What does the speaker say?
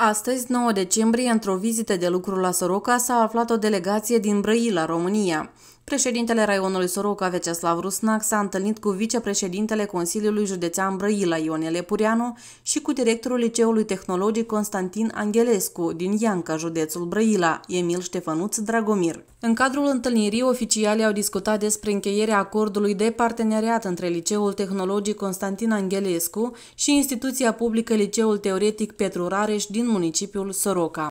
Astăzi, 9 decembrie, într-o vizită de lucru la Soroca, s-a aflat o delegație din Brăila, România. Președintele raionului Soroca Veceslav Rusnac s-a întâlnit cu vicepreședintele Consiliului Județean Brăila Ion Lepureanu și cu directorul Liceului Tehnologic Constantin Angelescu din Ianca, județul Brăila, Emil Ștefănuț Dragomir. În cadrul întâlnirii, oficialii au discutat despre încheierea acordului de parteneriat între Liceul Tehnologic Constantin Angelescu și instituția publică Liceul Teoretic Petru Rareș din municipiul Soroca.